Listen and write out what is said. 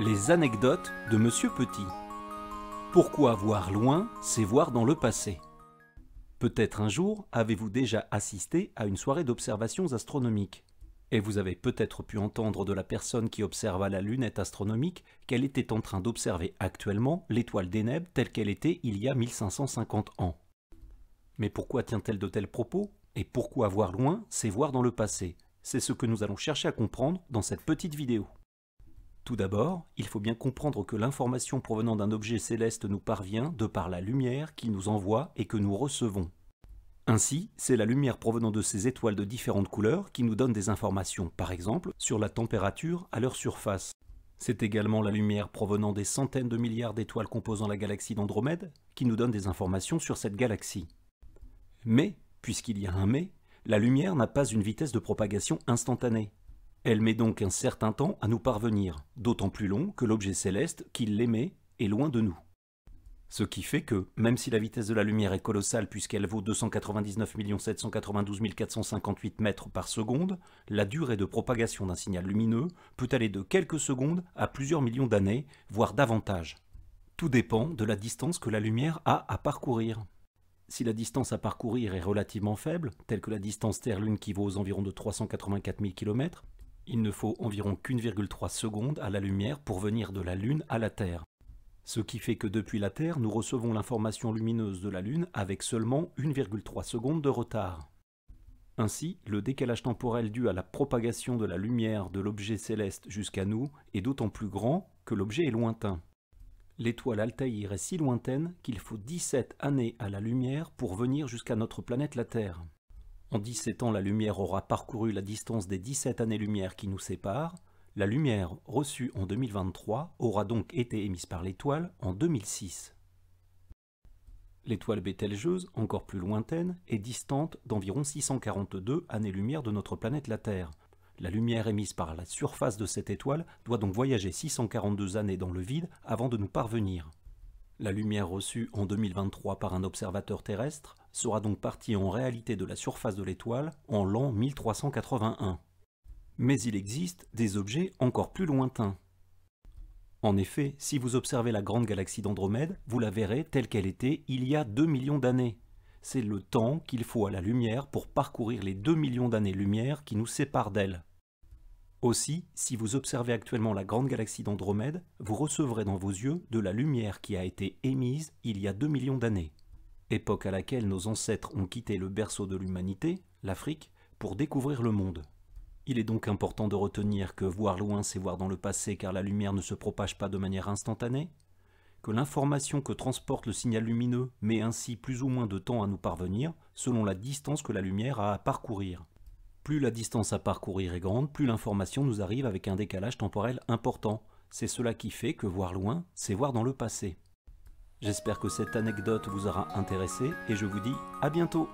Les anecdotes de Monsieur Petit. Pourquoi voir loin, c'est voir dans le passé. Peut-être un jour avez-vous déjà assisté à une soirée d'observations astronomiques. Et vous avez peut-être pu entendre de la personne qui observa la lunette astronomique qu'elle était en train d'observer actuellement l'étoile d'Eneb telle qu'elle était il y a 1550 ans. Mais pourquoi tient-elle de tels propos Et pourquoi voir loin, c'est voir dans le passé C'est ce que nous allons chercher à comprendre dans cette petite vidéo. Tout d'abord, il faut bien comprendre que l'information provenant d'un objet céleste nous parvient de par la lumière qu'il nous envoie et que nous recevons. Ainsi, c'est la lumière provenant de ces étoiles de différentes couleurs qui nous donne des informations, par exemple, sur la température à leur surface. C'est également la lumière provenant des centaines de milliards d'étoiles composant la galaxie d'Andromède qui nous donne des informations sur cette galaxie. Mais, puisqu'il y a un mais, la lumière n'a pas une vitesse de propagation instantanée. Elle met donc un certain temps à nous parvenir, d'autant plus long que l'objet céleste qui l'émet est loin de nous. Ce qui fait que, même si la vitesse de la lumière est colossale puisqu'elle vaut 299 792 458 mètres par seconde, la durée de propagation d'un signal lumineux peut aller de quelques secondes à plusieurs millions d'années, voire davantage. Tout dépend de la distance que la lumière a à parcourir. Si la distance à parcourir est relativement faible, telle que la distance Terre-Lune qui vaut aux environs de 384 000 km, il ne faut environ qu'1,3 seconde à la lumière pour venir de la Lune à la Terre. Ce qui fait que depuis la Terre, nous recevons l'information lumineuse de la Lune avec seulement 1,3 secondes de retard. Ainsi, le décalage temporel dû à la propagation de la lumière de l'objet céleste jusqu'à nous est d'autant plus grand que l'objet est lointain. L'étoile Altaïr est si lointaine qu'il faut 17 années à la lumière pour venir jusqu'à notre planète la Terre. En 17 ans, la lumière aura parcouru la distance des 17 années-lumière qui nous séparent. La lumière reçue en 2023 aura donc été émise par l'étoile en 2006. L'étoile Bételgeuse, encore plus lointaine, est distante d'environ 642 années-lumière de notre planète la Terre. La lumière émise par la surface de cette étoile doit donc voyager 642 années dans le vide avant de nous parvenir. La lumière reçue en 2023 par un observateur terrestre sera donc partie en réalité de la surface de l'étoile en l'an 1381. Mais il existe des objets encore plus lointains. En effet, si vous observez la grande galaxie d'Andromède, vous la verrez telle qu'elle était il y a 2 millions d'années. C'est le temps qu'il faut à la lumière pour parcourir les 2 millions d'années-lumière qui nous séparent d'elle. Aussi, si vous observez actuellement la grande galaxie d'Andromède, vous recevrez dans vos yeux de la lumière qui a été émise il y a 2 millions d'années, époque à laquelle nos ancêtres ont quitté le berceau de l'humanité, l'Afrique, pour découvrir le monde. Il est donc important de retenir que voir loin, c'est voir dans le passé car la lumière ne se propage pas de manière instantanée, que l'information que transporte le signal lumineux met ainsi plus ou moins de temps à nous parvenir selon la distance que la lumière a à parcourir, plus la distance à parcourir est grande, plus l'information nous arrive avec un décalage temporel important. C'est cela qui fait que voir loin, c'est voir dans le passé. J'espère que cette anecdote vous aura intéressé et je vous dis à bientôt